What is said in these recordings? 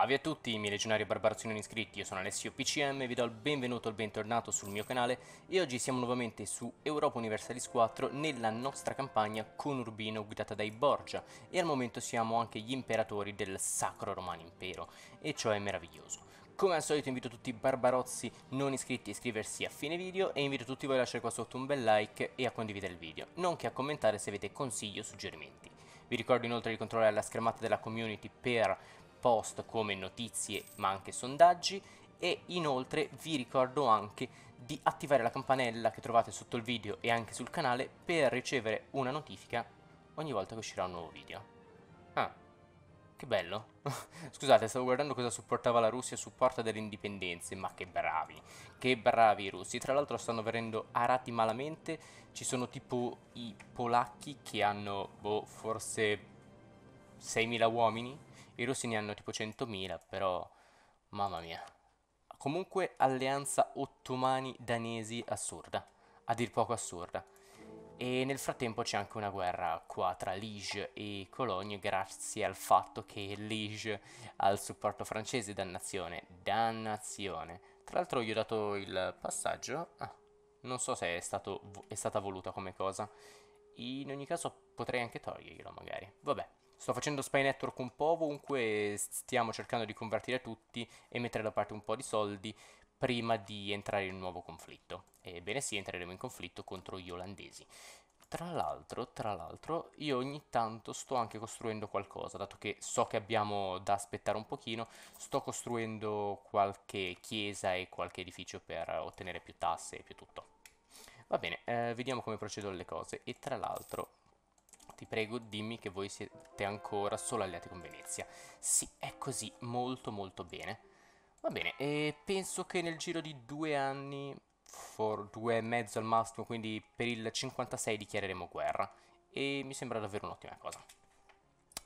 Salve a tutti, miei legionari e barbarzoni iscritti, io sono Alessio PCM, vi do il benvenuto e il bentornato sul mio canale e oggi siamo nuovamente su Europa Universalis 4 nella nostra campagna con Urbino guidata dai Borgia e al momento siamo anche gli imperatori del Sacro Romano Impero e ciò è meraviglioso. Come al solito invito tutti i barbarozzi non iscritti a iscriversi a fine video e invito tutti voi a lasciare qua sotto un bel like e a condividere il video, nonché a commentare se avete consigli o suggerimenti. Vi ricordo inoltre di controllare la schermata della community per post come notizie ma anche sondaggi e inoltre vi ricordo anche di attivare la campanella che trovate sotto il video e anche sul canale per ricevere una notifica ogni volta che uscirà un nuovo video. Ah, che bello. Scusate, stavo guardando cosa supportava la Russia su Porta delle Indipendenze, ma che bravi, che bravi i russi. Tra l'altro stanno venendo arati malamente, ci sono tipo i polacchi che hanno, boh, forse 6.000 uomini i russi ne hanno tipo 100.000, però mamma mia. Comunque alleanza ottomani-danesi assurda, a dir poco assurda. E nel frattempo c'è anche una guerra qua tra Liege e Cologne grazie al fatto che Liege ha il supporto francese, dannazione, dannazione. Tra l'altro gli ho dato il passaggio, ah, non so se è, stato, è stata voluta come cosa. In ogni caso potrei anche toglierglielo magari, vabbè. Sto facendo Spy Network un po' ovunque, stiamo cercando di convertire tutti e mettere da parte un po' di soldi prima di entrare in un nuovo conflitto. Ebbene sì, entreremo in conflitto contro gli olandesi. Tra l'altro, tra l'altro, io ogni tanto sto anche costruendo qualcosa, dato che so che abbiamo da aspettare un pochino, sto costruendo qualche chiesa e qualche edificio per ottenere più tasse e più tutto. Va bene, eh, vediamo come procedono le cose. E tra l'altro, ti prego dimmi che voi siete ancora solo alleati con Venezia. Sì, è così, molto molto bene. Va bene, e penso che nel giro di due anni, for due e mezzo al massimo, quindi per il 56 dichiareremo guerra. E mi sembra davvero un'ottima cosa.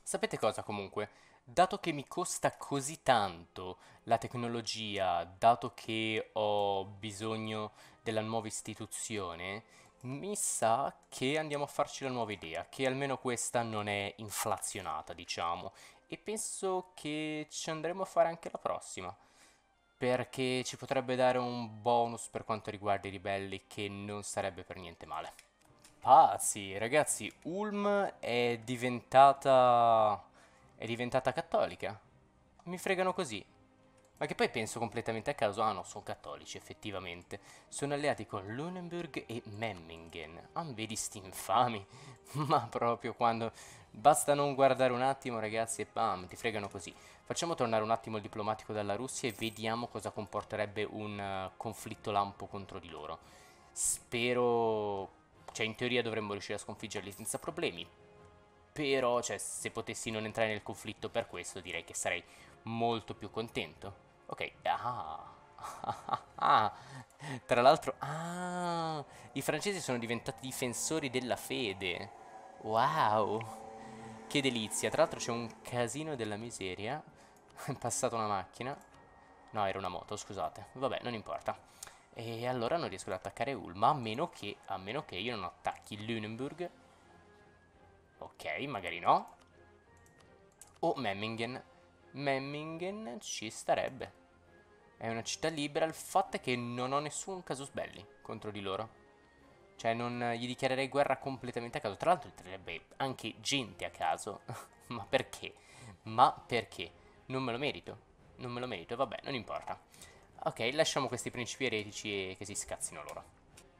Sapete cosa comunque? Dato che mi costa così tanto la tecnologia, dato che ho bisogno della nuova istituzione, mi sa che andiamo a farci la nuova idea, che almeno questa non è inflazionata, diciamo, e penso che ci andremo a fare anche la prossima, perché ci potrebbe dare un bonus per quanto riguarda i ribelli che non sarebbe per niente male. Pazzi, ragazzi, Ulm è diventata... è diventata cattolica. Mi fregano così, ma che poi penso completamente a caso, ah no, sono cattolici effettivamente. Sono alleati con Lunenburg e Memmingen. Ah, vedi sti infami. Ma proprio quando... Basta non guardare un attimo ragazzi e bam, ti fregano così. Facciamo tornare un attimo il diplomatico dalla Russia e vediamo cosa comporterebbe un uh, conflitto lampo contro di loro. Spero... Cioè in teoria dovremmo riuscire a sconfiggerli senza problemi, però cioè, se potessi non entrare nel conflitto per questo direi che sarei molto più contento. Ok, ah, ah. Tra l'altro, ah, i francesi sono diventati difensori della fede. Wow! Che delizia. Tra l'altro c'è un casino della miseria. È passata una macchina. No, era una moto, scusate. Vabbè, non importa. E allora non riesco ad attaccare Ulm, a meno che, a meno che io non attacchi Lunenburg Ok, magari no. O Memmingen. Memmingen ci starebbe. È una città libera, il fatto è che non ho nessun casus belli contro di loro. Cioè non gli dichiarerei guerra completamente a caso. Tra l'altro gli anche gente a caso. Ma perché? Ma perché? Non me lo merito. Non me lo merito, vabbè, non importa. Ok, lasciamo questi principi eretici e che si scazzino loro.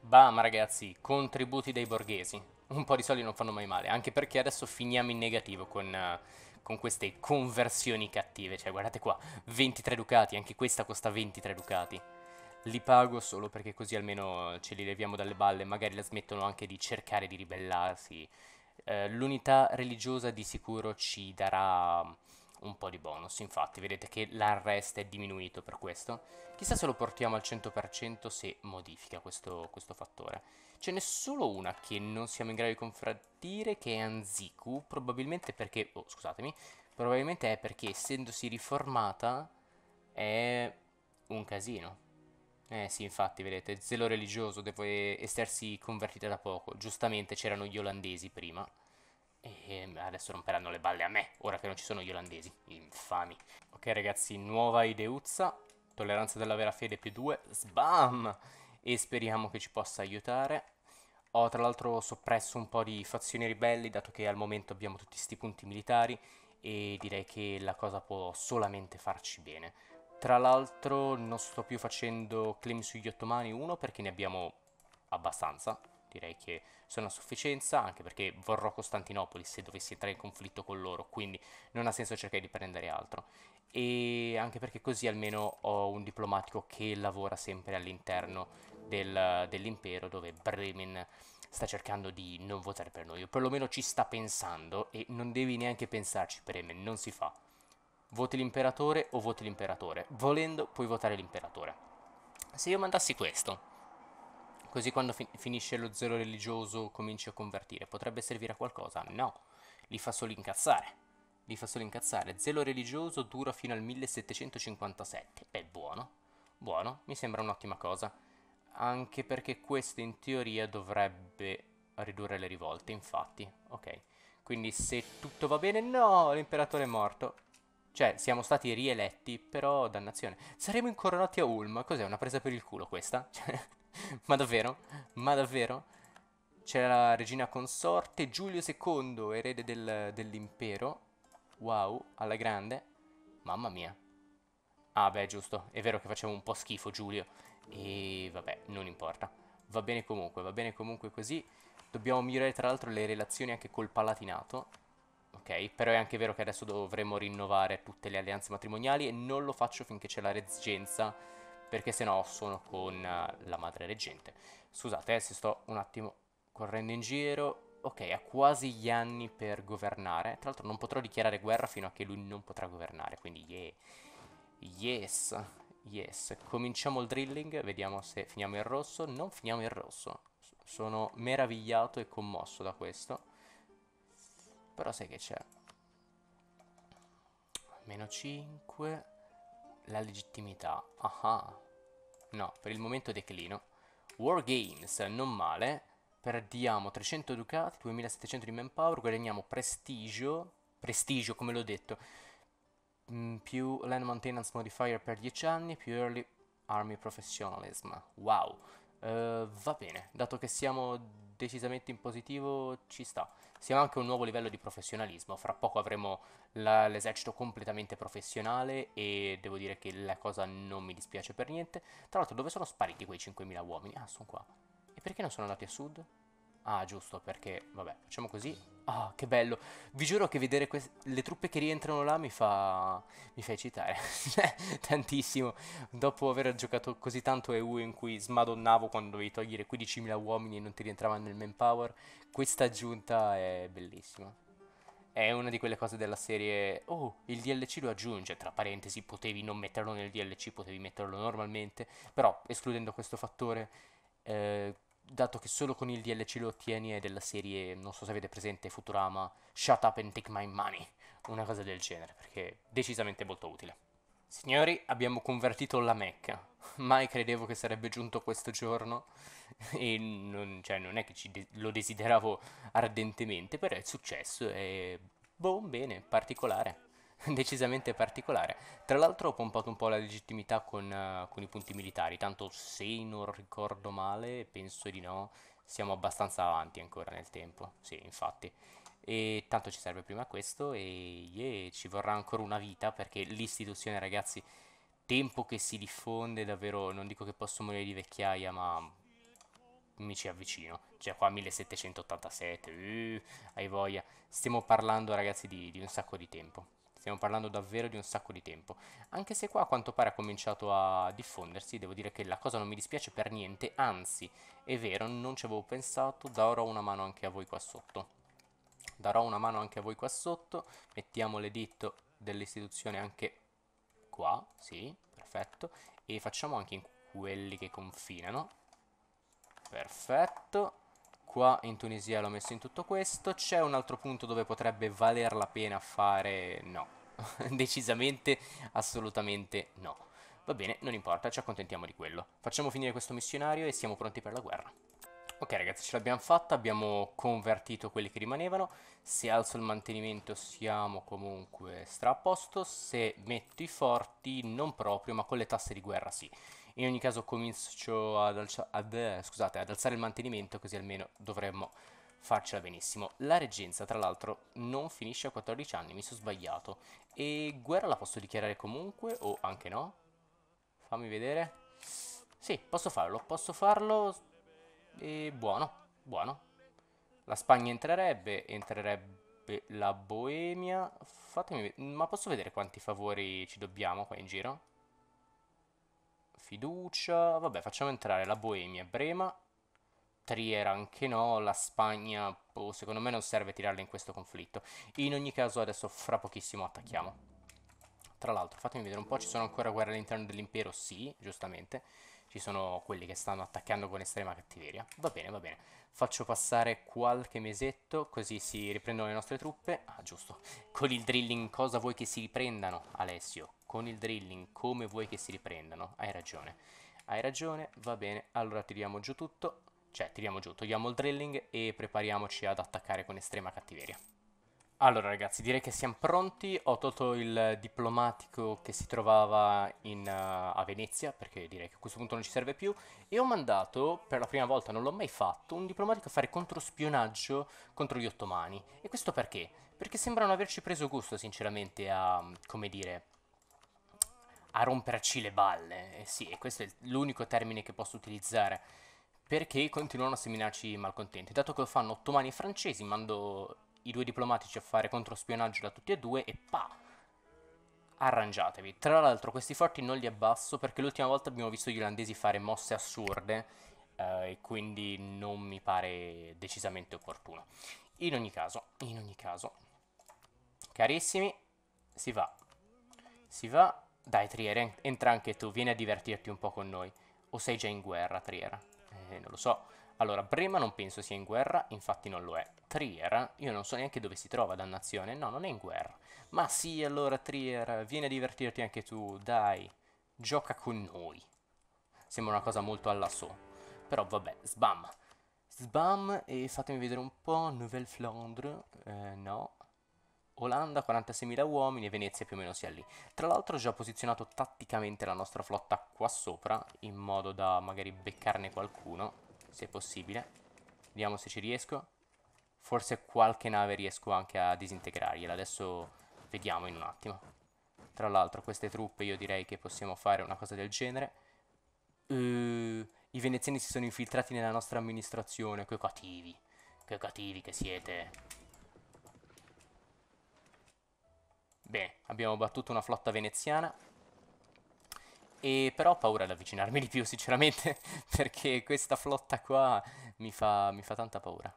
Bam ragazzi, contributi dei borghesi un po' di soldi non fanno mai male, anche perché adesso finiamo in negativo con, uh, con queste conversioni cattive, cioè guardate qua, 23 ducati, anche questa costa 23 ducati. Li pago solo perché così almeno ce li leviamo dalle balle, magari la smettono anche di cercare di ribellarsi. Uh, l'unità religiosa di sicuro ci darà un po' di bonus, infatti vedete che l'arrest è diminuito per questo. Chissà se lo portiamo al 100% se modifica questo, questo fattore. Ce n'è solo una che non siamo in grado di confrattire che è Anziku, probabilmente perché, oh scusatemi, probabilmente è perché essendosi riformata è un casino. Eh sì, infatti, vedete, zelo religioso, deve essersi convertita da poco. Giustamente c'erano gli olandesi prima. E adesso romperanno le balle a me, ora che non ci sono gli olandesi, infami. Ok ragazzi, nuova ideuzza, tolleranza della vera fede più due, sbam! E speriamo che ci possa aiutare. Ho tra l'altro soppresso un po' di fazioni ribelli, dato che al momento abbiamo tutti questi punti militari, e direi che la cosa può solamente farci bene. Tra l'altro non sto più facendo claim sugli ottomani 1 perché ne abbiamo abbastanza, direi che sono a sufficienza, anche perché vorrò Costantinopoli se dovessi entrare in conflitto con loro, quindi non ha senso cercare di prendere altro. E anche perché così almeno ho un diplomatico che lavora sempre all'interno del, dell'impero, dove Bremen sta cercando di non votare per noi, o perlomeno ci sta pensando, e non devi neanche pensarci, Bremen, non si fa. Voti l'imperatore o voti l'imperatore. Volendo puoi votare l'imperatore. Se io mandassi questo, Così quando fi- finisce lo zelo religioso cominci a convertire. Potrebbe servire a qualcosa? No, li fa solo incazzare. Li fa solo incazzare. Zelo religioso dura fino al 1757. Beh, buono. Buono, mi sembra un'ottima cosa. Anche perché questo in teoria dovrebbe ridurre le rivolte, infatti. Ok. Quindi se tutto va bene, no, l'imperatore è morto. Cioè, siamo stati rieletti, però dannazione. Saremo incoronati a Ulm. Cos'è una presa per il culo questa? Cioè Ma davvero? Ma davvero? C'era la regina consorte, Giulio II, erede del, dell'impero. Wow, alla grande. Mamma mia. Ah beh, giusto, è vero che facevo un po' schifo Giulio. E vabbè, non importa. Va bene comunque, va bene comunque così. Dobbiamo migliorare tra l'altro le relazioni anche col Palatinato. Ok, però è anche vero che adesso dovremo rinnovare tutte le alleanze matrimoniali e non lo faccio finché c'è la reggenza perché se no sono con eh, la madre reggente. Scusate eh, se sto un attimo correndo in giro. Ok, ha quasi gli anni per governare. Tra l'altro non potrò dichiarare guerra fino a che lui non potrà governare, quindi yeah. Yes, yes. Cominciamo il drilling, vediamo se finiamo in rosso. Non finiamo in rosso. Sono meravigliato e commosso da questo. Però sai che c'è? Meno 5. La legittimità. Ah, ah. No, per il momento declino. War Games, non male. Perdiamo 300 ducati, 2700 di manpower, guadagniamo prestigio. Prestigio, come l'ho detto. Mm, più land maintenance modifier per 10 anni, più early army professionalism. Wow. Uh, va bene, dato che siamo decisamente in positivo ci sta. Siamo anche a un nuovo livello di professionalismo, fra poco avremo la, l'esercito completamente professionale e devo dire che la cosa non mi dispiace per niente. Tra l'altro dove sono spariti quei 5.000 uomini? Ah, sono qua. E perché non sono andati a sud? Ah, giusto, perché... Vabbè, facciamo così. Ah, che bello. Vi giuro che vedere le truppe che rientrano là mi fa... Mi fa eccitare. Cioè, tantissimo. Dopo aver giocato così tanto EU in cui smadonnavo quando dovevi togliere 15.000 uomini e non ti rientrava nel manpower, questa aggiunta è bellissima. È una di quelle cose della serie... Oh, il DLC lo aggiunge, tra parentesi, potevi non metterlo nel DLC, potevi metterlo normalmente, però escludendo questo fattore... Eh, dato che solo con il DLC lo ottieni, è della serie, non so se avete presente Futurama, Shut Up and Take My Money, una cosa del genere, perché è decisamente molto utile. Signori, abbiamo convertito la Mecca. Mai credevo che sarebbe giunto questo giorno e non, cioè, non è che de- lo desideravo ardentemente, però è successo e boh, bene, particolare. decisamente particolare. Tra l'altro ho pompato un po' la legittimità con, uh, con i punti militari, tanto se non ricordo male, penso di no, siamo abbastanza avanti ancora nel tempo, sì infatti. E tanto ci serve prima questo e yeah, ci vorrà ancora una vita perché l'istituzione ragazzi, tempo che si diffonde davvero, non dico che posso morire di vecchiaia ma mi ci avvicino. Cioè qua 1787, uh, hai voglia. Stiamo parlando ragazzi di, di un sacco di tempo stiamo parlando davvero di un sacco di tempo. Anche se qua a quanto pare ha cominciato a diffondersi, devo dire che la cosa non mi dispiace per niente, anzi, è vero, non ci avevo pensato, darò una mano anche a voi qua sotto. Darò una mano anche a voi qua sotto, mettiamo l'editto dell'istituzione anche qua, sì, perfetto, e facciamo anche in quelli che confinano, perfetto, qua in Tunisia l'ho messo in tutto questo. C'è un altro punto dove potrebbe valer la pena fare no. Decisamente, assolutamente no. Va bene, non importa, ci accontentiamo di quello. Facciamo finire questo missionario e siamo pronti per la guerra. Ok ragazzi, ce l'abbiamo fatta, abbiamo convertito quelli che rimanevano. Se alzo il mantenimento siamo comunque stra a posto, se metto i forti non proprio, ma con le tasse di guerra sì. In ogni caso comincio ad, alza- ad, scusate, ad alzare il mantenimento così almeno dovremmo farcela benissimo. La reggenza, tra l'altro, non finisce a 14 anni, mi sono sbagliato. E guerra la posso dichiarare comunque o anche no? Fammi vedere. Sì, posso farlo, posso farlo. E buono, buono. La Spagna entrerebbe, entrerebbe la Boemia. Fatemi ma posso vedere quanti favori ci dobbiamo qua in giro? fiducia. Vabbè, facciamo entrare la Boemia, Brema, Trier anche no, la Spagna, boh, secondo me non serve tirarla in questo conflitto. In ogni caso adesso fra pochissimo attacchiamo. Tra l'altro, fatemi vedere un po', ci sono ancora guerre all'interno dell'impero? Sì, giustamente. Ci sono quelli che stanno attaccando con estrema cattiveria. Va bene, va bene. Faccio passare qualche mesetto, così si riprendono le nostre truppe. Ah, giusto. Con il drilling cosa vuoi che si riprendano, Alessio? con il drilling come vuoi che si riprendano, hai ragione, hai ragione, va bene, allora tiriamo giù tutto, cioè tiriamo giù, togliamo il drilling e prepariamoci ad attaccare con estrema cattiveria. Allora ragazzi, direi che siamo pronti, ho tolto il diplomatico che si trovava in, uh, a Venezia, perché direi che a questo punto non ci serve più, e ho mandato, per la prima volta non l'ho mai fatto, un diplomatico a fare controspionaggio contro gli ottomani. E questo perché? Perché sembrano averci preso gusto, sinceramente, a, come dire, a romperci le balle. Eh sì, e questo è l'unico termine che posso utilizzare. Perché continuano a seminarci malcontenti. Dato che lo fanno ottomani e francesi, mando i due diplomatici a fare controspionaggio da tutti e due e pa! Arrangiatevi. Tra l'altro, questi forti non li abbasso perché l'ultima volta abbiamo visto gli olandesi fare mosse assurde eh, e quindi non mi pare decisamente opportuno. In ogni caso, in ogni caso, carissimi, si va. Si va dai Triere, entra anche tu, vieni a divertirti un po' con noi. O sei già in guerra, Triera? Eh, non lo so. Allora, Brema non penso sia in guerra, infatti non lo è. Trier, io non so neanche dove si trova, dannazione. No, non è in guerra. Ma sì, allora, Trier, vieni a divertirti anche tu, dai. Gioca con noi. Sembra una cosa molto alla so. Però vabbè, sbam. Sbam e fatemi vedere un po', Nouvelle Flandre. Eh, no, Olanda 46.000 uomini e Venezia più o meno sia lì. Tra l'altro ho già posizionato tatticamente la nostra flotta qua sopra, in modo da magari beccarne qualcuno, se possibile. Vediamo se ci riesco. Forse qualche nave riesco anche a disintegrargliela, adesso vediamo in un attimo. Tra l'altro queste truppe io direi che possiamo fare una cosa del genere. Uh, I veneziani si sono infiltrati nella nostra amministrazione, che cattivi, che cattivi che siete. Bene, abbiamo battuto una flotta veneziana. E però ho paura di avvicinarmi di più, sinceramente, perché questa flotta qua mi fa, mi fa tanta paura.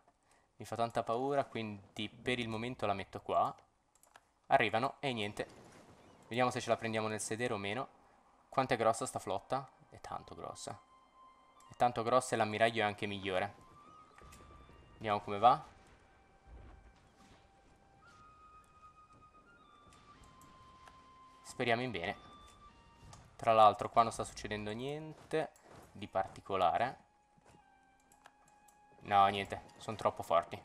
Mi fa tanta paura, quindi per il momento la metto qua. Arrivano e niente. Vediamo se ce la prendiamo nel sedere o meno. Quanto è grossa sta flotta? È tanto grossa. È tanto grossa e l'ammiraglio è anche migliore. Vediamo come va. Speriamo in bene. Tra l'altro qua non sta succedendo niente di particolare. No, niente, sono troppo forti.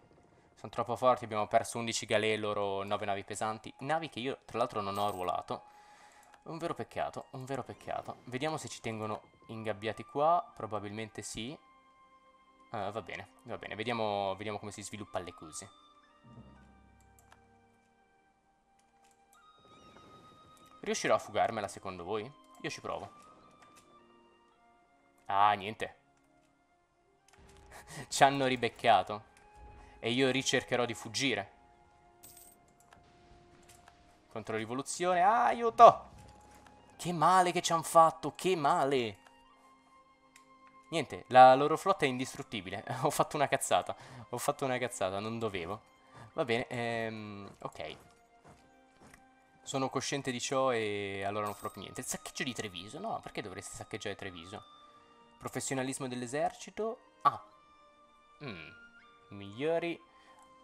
Sono troppo forti, abbiamo perso 11 galee, loro 9 navi pesanti. Navi che io tra l'altro non ho ruolato. Un vero peccato, un vero peccato. Vediamo se ci tengono ingabbiati qua, probabilmente sì. Uh, va bene, va bene, vediamo, vediamo come si sviluppa le cose. Riuscirò a fugarmela secondo voi? Io ci provo. Ah, niente. ci hanno ribeccato. E io ricercherò di fuggire. Controrivoluzione. Ah, aiuto! Che male che ci hanno fatto, che male! Niente, la loro flotta è indistruttibile. Ho fatto una cazzata. Ho fatto una cazzata, non dovevo. Va bene, ehm, ok. Sono cosciente di ciò e allora non farò più niente. Il saccheggio di Treviso? No, perché dovresti saccheggiare Treviso? Professionalismo dell'esercito? Ah. Mm. Migliori.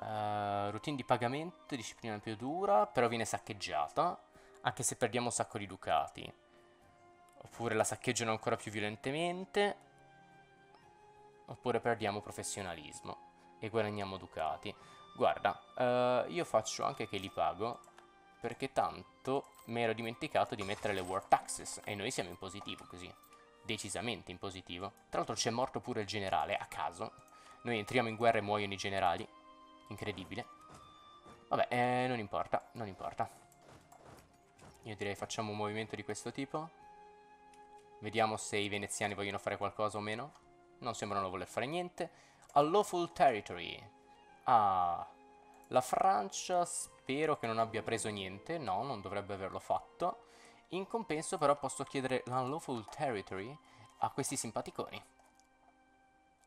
Uh, routine di pagamento, disciplina più dura, però viene saccheggiata. Anche se perdiamo un sacco di ducati. Oppure la saccheggiano ancora più violentemente. Oppure perdiamo professionalismo e guadagniamo ducati. Guarda, uh, io faccio anche che li pago perché tanto mi ero dimenticato di mettere le war taxes e noi siamo in positivo così, decisamente in positivo. Tra l'altro c'è morto pure il generale, a caso. Noi entriamo in guerra e muoiono i generali, incredibile. Vabbè, eh, non importa, non importa. Io direi facciamo un movimento di questo tipo. Vediamo se i veneziani vogliono fare qualcosa o meno. Non sembrano voler fare niente. A lawful territory. Ah, la Francia spero che non abbia preso niente, no, non dovrebbe averlo fatto. In compenso però posso chiedere l'Unlawful Territory a questi simpaticoni.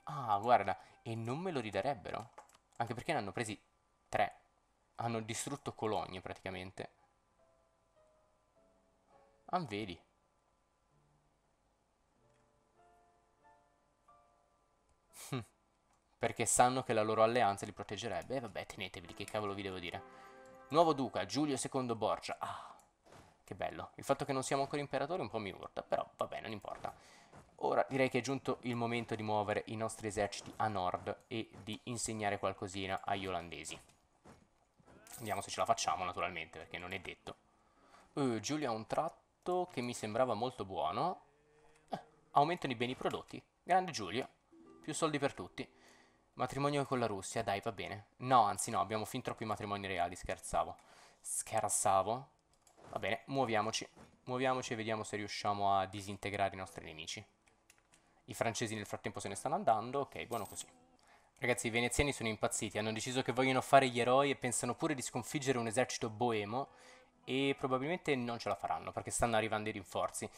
Ah, guarda, e non me lo ridarebbero. Anche perché ne hanno presi tre. Hanno distrutto colonie praticamente. Ah, vedi. perché sanno che la loro alleanza li proteggerebbe. E vabbè, tenetevi, che cavolo vi devo dire. Nuovo duca, Giulio II Borgia. Ah, che bello. Il fatto che non siamo ancora imperatori un po' mi urta, però vabbè, non importa. Ora direi che è giunto il momento di muovere i nostri eserciti a nord e di insegnare qualcosina agli olandesi. Vediamo se ce la facciamo naturalmente, perché non è detto. Uh, Giulio ha un tratto che mi sembrava molto buono. Eh, aumentano i beni prodotti. Grande Giulio. Più soldi per tutti. Matrimonio con la Russia, dai, va bene. No, anzi no, abbiamo fin troppi matrimoni reali, scherzavo. Scherzavo. Va bene, muoviamoci. Muoviamoci e vediamo se riusciamo a disintegrare i nostri nemici. I francesi nel frattempo se ne stanno andando, ok, buono così. Ragazzi, i veneziani sono impazziti, hanno deciso che vogliono fare gli eroi e pensano pure di sconfiggere un esercito boemo e probabilmente non ce la faranno perché stanno arrivando i rinforzi.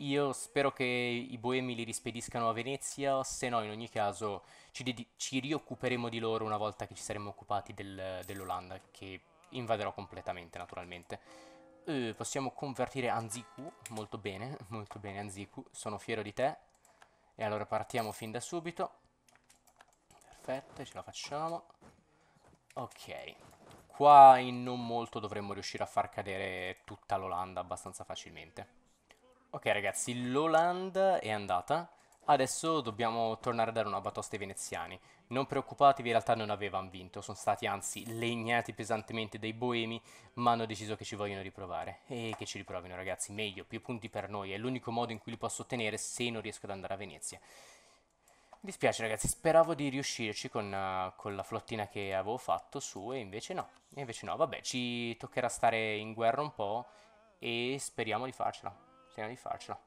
Io spero che i boemi li rispediscano a Venezia, se no in ogni caso ci, ci rioccuperemo di loro una volta che ci saremo occupati del- dell'Olanda, che invaderò completamente naturalmente. Eh, possiamo convertire Anziku, molto bene, molto bene Anziku, sono fiero di te. E allora partiamo fin da subito. Perfetto, ce la facciamo. Ok, qua in non molto dovremmo riuscire a far cadere tutta l'Olanda abbastanza facilmente. Ok ragazzi, l'Oland è andata. Adesso dobbiamo tornare a dare una batosta ai veneziani. Non preoccupatevi, in realtà non avevano vinto, sono stati anzi legnati pesantemente dai boemi, ma hanno deciso che ci vogliono riprovare. E che ci riprovino ragazzi, meglio, più punti per noi, è l'unico modo in cui li posso ottenere se non riesco ad andare a Venezia. Mi dispiace ragazzi, speravo di riuscirci con, uh, con la flottina che avevo fatto su e invece no. E invece no, vabbè, ci toccherà stare in guerra un po' e speriamo di farcela cerchiamo di farcela.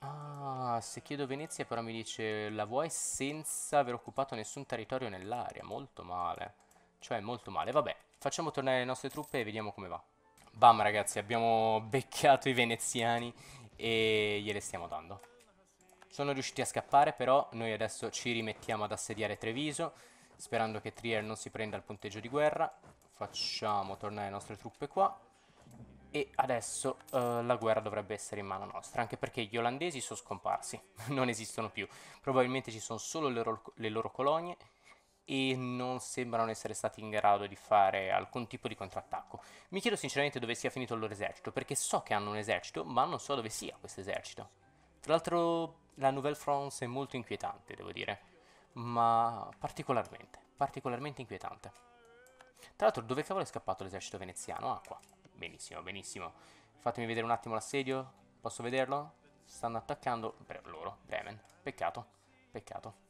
Ah, se chiedo Venezia però mi dice la vuoi senza aver occupato nessun territorio nell'area. Molto male. Cioè, molto male. Vabbè, facciamo tornare le nostre truppe e vediamo come va. Bam, ragazzi, abbiamo beccato i veneziani e gliele stiamo dando. Sono riusciti a scappare, però noi adesso ci rimettiamo ad assediare Treviso, sperando che Trier non si prenda il punteggio di guerra. Facciamo tornare le nostre truppe qua e adesso eh, la guerra dovrebbe essere in mano nostra, anche perché gli olandesi sono scomparsi, non esistono più, probabilmente ci sono solo le loro, le loro colonie e non sembrano essere stati in grado di fare alcun tipo di contrattacco. Mi chiedo sinceramente dove sia finito il loro esercito, perché so che hanno un esercito, ma non so dove sia questo esercito. Tra l'altro la Nouvelle France è molto inquietante, devo dire, ma particolarmente, particolarmente inquietante. Tra l'altro dove cavolo è scappato l'esercito veneziano? Ah, Benissimo, benissimo. Fatemi vedere un attimo l'assedio. Posso vederlo? Stanno attaccando Bre loro, Bremen. Peccato, peccato.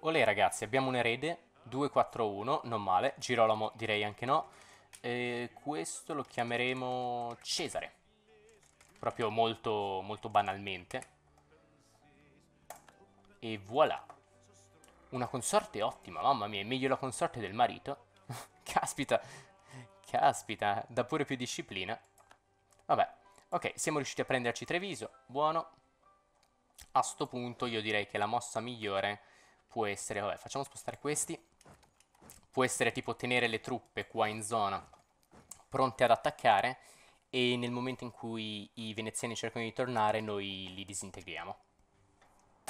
Olè ragazzi, abbiamo un erede. 2-4-1, non male. Girolamo direi anche no. E questo lo chiameremo Cesare. Proprio molto, molto banalmente. E voilà. Una consorte ottima, mamma mia. È meglio la consorte del marito. Caspita, Caspita, da pure più disciplina. Vabbè, ok, siamo riusciti a prenderci Treviso, buono. A sto punto io direi che la mossa migliore può essere... Vabbè, facciamo spostare questi. Può essere tipo tenere le truppe qua in zona pronte ad attaccare e nel momento in cui i veneziani cercano di tornare noi li disintegriamo.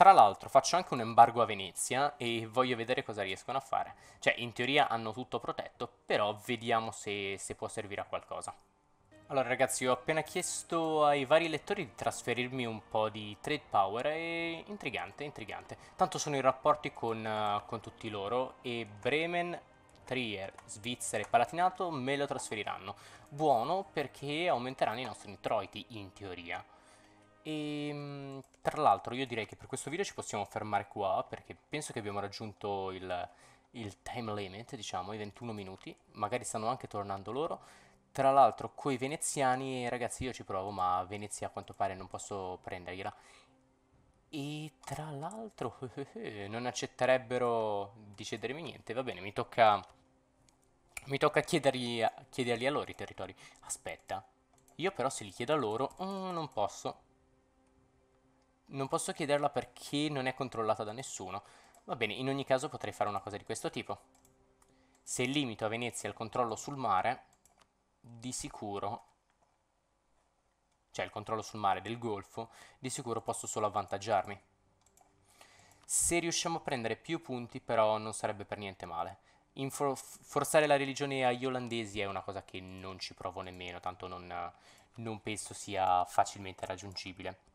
Tra l'altro faccio anche un embargo a Venezia e voglio vedere cosa riescono a fare. Cioè, in teoria hanno tutto protetto, però vediamo se, se può servire a qualcosa. Allora ragazzi, ho appena chiesto ai vari lettori di trasferirmi un po' di trade power e intrigante, intrigante. Tanto sono in rapporti con, uh, con tutti loro e Bremen, Trier, Svizzera e Palatinato me lo trasferiranno. Buono perché aumenteranno i nostri introiti, in teoria. E ehm, tra l'altro io direi che per questo video ci possiamo fermare qua perché penso che abbiamo raggiunto il, il time limit, diciamo, i 21 minuti, magari stanno anche tornando loro. Tra l'altro coi veneziani, ragazzi io ci provo ma Venezia a quanto pare non posso prendergliela. E tra l'altro non accetterebbero di cedermi niente, va bene, mi tocca... Mi tocca chiedergli a, chiedergli a loro i territori. Aspetta, io però se li chiedo a loro, mm, non posso. Non posso chiederla perché non è controllata da nessuno. Va bene, in ogni caso potrei fare una cosa di questo tipo. Se limito a Venezia il controllo sul mare, di sicuro, cioè il controllo sul mare del Golfo, di sicuro posso solo avvantaggiarmi. Se riusciamo a prendere più punti però non sarebbe per niente male. For forzare la religione agli olandesi è una cosa che non ci provo nemmeno, tanto non, non penso sia facilmente raggiungibile.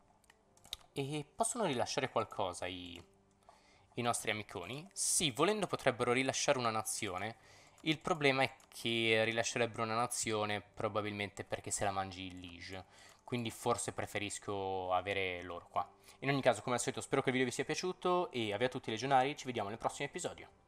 E possono rilasciare qualcosa i, i nostri amiconi? Sì, volendo potrebbero rilasciare una nazione. Il problema è che rilascerebbero una nazione probabilmente perché se la mangi il Liege. Quindi forse preferisco avere loro qua. In ogni caso, come al solito, spero che il video vi sia piaciuto e avvia a tutti i legionari, ci vediamo nel prossimo episodio.